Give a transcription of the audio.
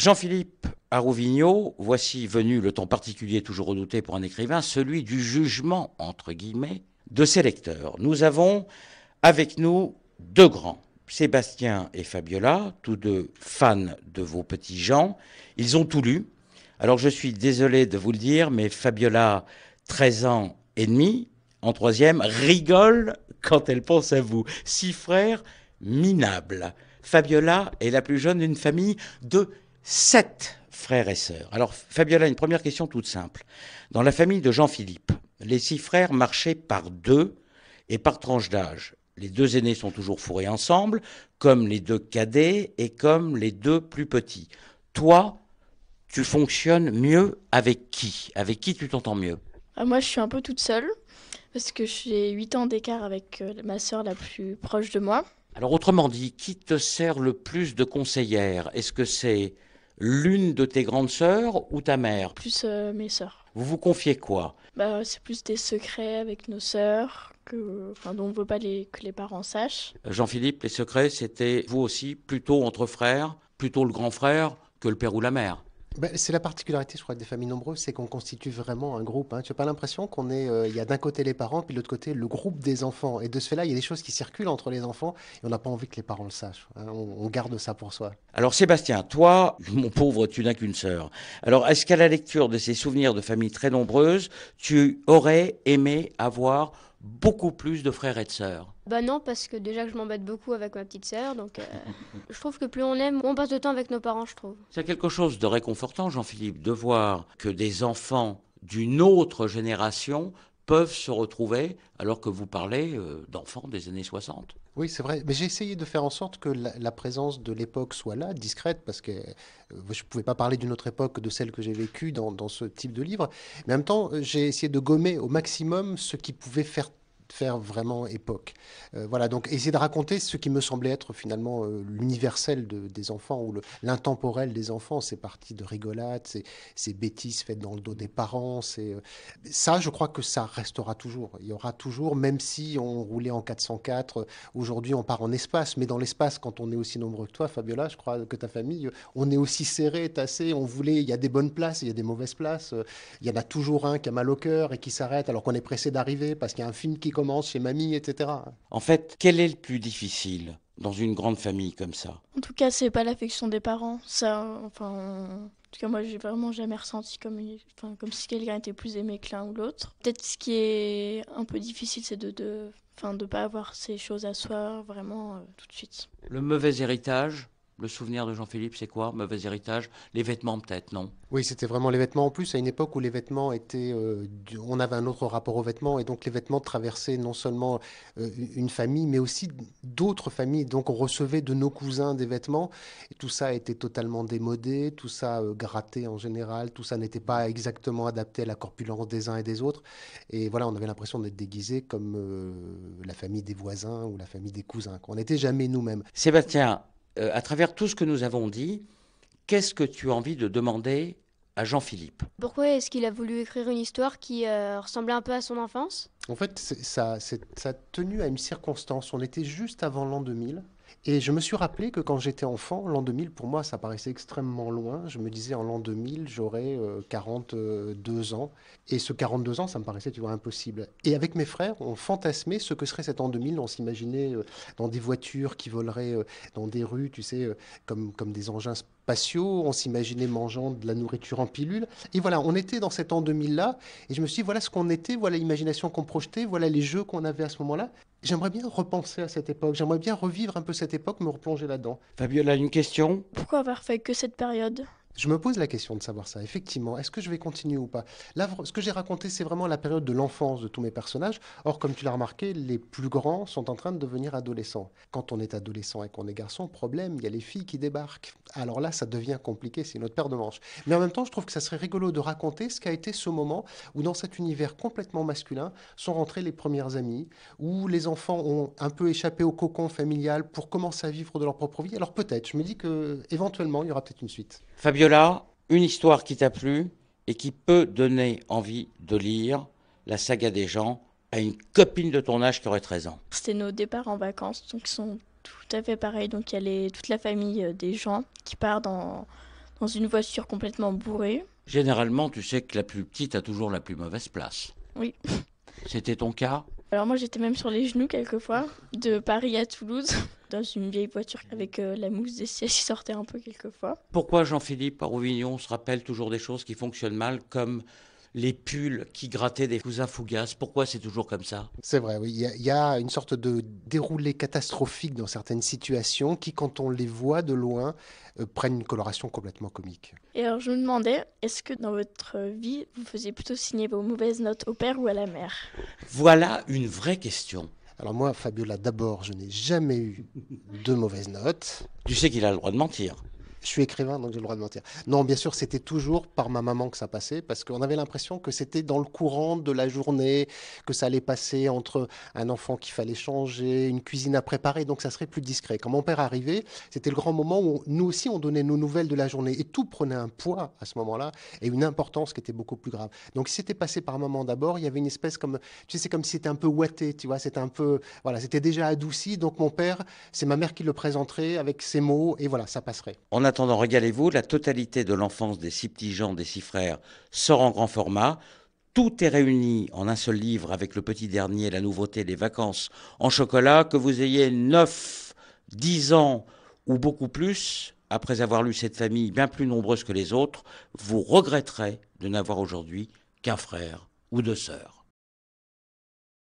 Jean-Philippe à voici venu le temps particulier toujours redouté pour un écrivain, celui du jugement, entre guillemets, de ses lecteurs. Nous avons avec nous deux grands, Sébastien et Fabiola, tous deux fans de vos petits gens. Ils ont tout lu. Alors je suis désolé de vous le dire, mais Fabiola, 13 ans et demi, en troisième, rigole quand elle pense à vous. Six frères minables. Fabiola est la plus jeune d'une famille de sept frères et sœurs. Alors, Fabiola, une première question toute simple. Dans la famille de Jean-Philippe, les six frères marchaient par deux et par tranche d'âge. Les deux aînés sont toujours fourrés ensemble, comme les deux cadets et comme les deux plus petits. Toi, tu fonctionnes mieux avec qui Avec qui tu t'entends mieux ah, Moi, je suis un peu toute seule, parce que j'ai huit ans d'écart avec euh, ma sœur la plus proche de moi. Alors, autrement dit, qui te sert le plus de conseillère Est-ce que c'est l'une de tes grandes sœurs ou ta mère Plus euh, mes sœurs. Vous vous confiez quoi bah, C'est plus des secrets avec nos sœurs, que, dont on ne veut pas que les parents sachent. Jean-Philippe, les secrets, c'était vous aussi plutôt entre frères, plutôt le grand frère que le père ou la mère bah, c'est la particularité, je crois, des familles nombreuses, c'est qu'on constitue vraiment un groupe. Hein. Tu n'as pas l'impression qu'on est, euh, il y a d'un côté les parents, puis de l'autre côté le groupe des enfants. Et de ce fait-là, il y a des choses qui circulent entre les enfants et on n'a pas envie que les parents le sachent. Hein. On, on, garde ça pour soi. Alors Sébastien, toi, mon pauvre, tu n'as qu'une sœur. Alors est-ce qu'à la lecture de ces souvenirs de familles très nombreuses, tu aurais aimé avoir beaucoup plus de frères et de sœurs Bah non, parce que déjà je m'embête beaucoup avec ma petite sœur, donc euh, je trouve que plus on aime, on passe de temps avec nos parents, je trouve. C'est quelque chose de réconfortant, Jean-Philippe, de voir que des enfants d'une autre génération peuvent se retrouver alors que vous parlez euh, d'enfants des années 60. Oui, c'est vrai. Mais j'ai essayé de faire en sorte que la, présence de l'époque soit là, discrète, parce que euh, je ne pouvais pas parler d'une autre époque que de celle que j'ai vécue dans, ce type de livre. Mais en même temps, euh, j'ai essayé de gommer au maximum ce qui pouvait faire faire vraiment époque. Euh, voilà, donc essayer de raconter ce qui me semblait être finalement euh, l'universel de, des enfants ou l'intemporel des enfants. C'est parti de rigolades, ces bêtises faites dans le dos des parents. C'est euh, ça, je crois que ça restera toujours. Il y aura toujours, même si on roulait en 404, aujourd'hui on part en espace, mais dans l'espace, quand on est aussi nombreux que toi, Fabiola, je crois que ta famille, on est aussi serré, tassé. On voulait, il y a des bonnes places, il y a des mauvaises places. Il y en a toujours un qui a mal au cœur et qui s'arrête alors qu'on est pressé d'arriver parce qu'il y a un film qui Commence chez mamie, etc. En fait, quel est le plus difficile dans une grande famille comme ça En tout cas, c'est pas l'affection des parents. Ça, enfin, en tout cas, moi, j'ai vraiment jamais ressenti comme, comme si quelqu'un était plus aimé que l'un ou l'autre. Peut-être ce qui est un peu difficile, c'est de, de, enfin, de pas avoir ces choses à soi vraiment euh, tout de suite. Le mauvais héritage, le souvenir de Jean-Philippe, c'est quoi Mauvais héritage Les vêtements, peut-être, non Oui, c'était vraiment les vêtements. En plus, à une époque où les vêtements étaient. Euh, on avait un autre rapport aux vêtements, et donc les vêtements traversaient non seulement euh, une famille, mais aussi d'autres familles. Donc on recevait de nos cousins des vêtements, et tout ça était totalement démodé, tout ça euh, gratté en général, tout ça n'était pas exactement adapté à la corpulence des uns et des autres. Et voilà, on avait l'impression d'être déguisé comme la famille des voisins ou la famille des cousins. On n'était jamais nous-mêmes. Sébastien, euh, à travers tout ce que nous avons dit, qu'est-ce que tu as envie de demander à Jean-Philippe Pourquoi est-ce qu'il a voulu écrire une histoire qui euh, ressemblait un peu à son enfance En fait, ça, ça a tenu à une circonstance. On était juste avant l'an 2000 et je me suis rappelé que quand j'étais enfant, l'an 2000, pour moi, ça paraissait extrêmement loin. Je me disais, en l'an 2000, j'aurais 42 euh, ans. Et ce 42 ans, ça me paraissait, tu vois, impossible. Et avec mes frères, on fantasmait ce que serait cet an 2000. On s'imaginait euh, dans des voitures qui voleraient euh, dans des rues, tu sais, comme, comme des engins spatiaux. On s'imaginait mangeant de la nourriture en pilule. Et voilà, on était dans cet an 2000-là. Et je me suis dit, voilà ce qu'on était, voilà l'imagination qu'on projetait, voilà les jeux qu'on avait à ce moment-là. J'aimerais bien repenser à cette époque, j'aimerais bien revivre un peu cette époque, me replonger là-dedans. Fabiola, une question Pourquoi avoir fait que cette période je me pose la question de savoir ça, effectivement. Est-ce que je vais continuer ou pas Là, ce que j'ai raconté, c'est vraiment la période de l'enfance de tous mes personnages. Or, comme tu l'as remarqué, les plus grands sont en train de devenir adolescents. Quand on est adolescent et qu'on est garçon, problème, il y a les filles qui débarquent. Alors là, ça devient compliqué, c'est notre paire de manches. Mais en même temps, je trouve que ça serait rigolo de raconter ce qu'a été ce moment où, dans cet univers complètement masculin, sont rentrées les premières amies, où les enfants ont un peu échappé au cocon familial pour commencer à vivre de leur propre vie. Alors peut-être, je me dis que éventuellement, il y aura peut-être une suite. Fabien là une histoire qui t'a plu et qui peut donner envie de lire la saga des gens à une copine de ton âge qui aurait 13 ans. C'était nos départs en vacances, donc ils sont tout à fait pareils. Donc il y a toute la famille euh, des gens qui part dans, dans une voiture complètement bourrée. Généralement, tu sais que la plus petite a toujours la plus mauvaise place. Oui. C'était ton cas Alors moi j'étais même sur les genoux quelquefois, de Paris à Toulouse dans une vieille voiture avec euh, la mousse des sièges qui sortait un peu quelquefois. Pourquoi Jean-Philippe Rouvignon se rappelle toujours des choses qui fonctionnent mal, comme les pulls qui grattaient des cousins fougasses. Pourquoi c'est toujours comme ça C'est vrai, oui. Il y, a une sorte de déroulé catastrophique dans certaines situations qui, quand on les voit de loin, euh, prennent une coloration complètement comique. Et alors, je me demandais, est-ce que dans votre vie, vous faisiez plutôt signer vos mauvaises notes au père ou à la mère Voilà une vraie question. Alors moi, Fabiola, d'abord, je n'ai jamais eu de mauvaises notes. Tu sais qu'il a le droit de mentir. Je suis écrivain, donc j'ai le droit de mentir. Non, bien sûr, c'était toujours par ma maman que ça passait, parce qu'on avait l'impression que c'était dans le courant de la journée, que ça allait passer entre un enfant qu'il fallait changer, une cuisine à préparer, donc ça serait plus discret. Quand mon père arrivait, c'était le grand moment où nous aussi, on donnait nos nouvelles de la journée, et tout prenait un poids à ce moment-là, et une importance qui était beaucoup plus grave. Donc si c'était passé par maman d'abord, il y avait une espèce comme, tu sais, c'est comme si c'était un peu ouaté, tu vois, c'était un peu, voilà, c'était déjà adouci, donc mon père, c'est ma mère qui le présenterait avec ses mots, et voilà, ça passerait. On attendant, régalez-vous. La totalité de l'enfance des six petits gens, des six frères, sort en grand format. Tout est réuni en un seul livre avec le petit dernier, la nouveauté, des vacances en chocolat. Que vous ayez 9, 10 ans ou beaucoup plus, après avoir lu cette famille bien plus nombreuse que les autres, vous regretterez de n'avoir aujourd'hui qu'un frère ou deux sœurs.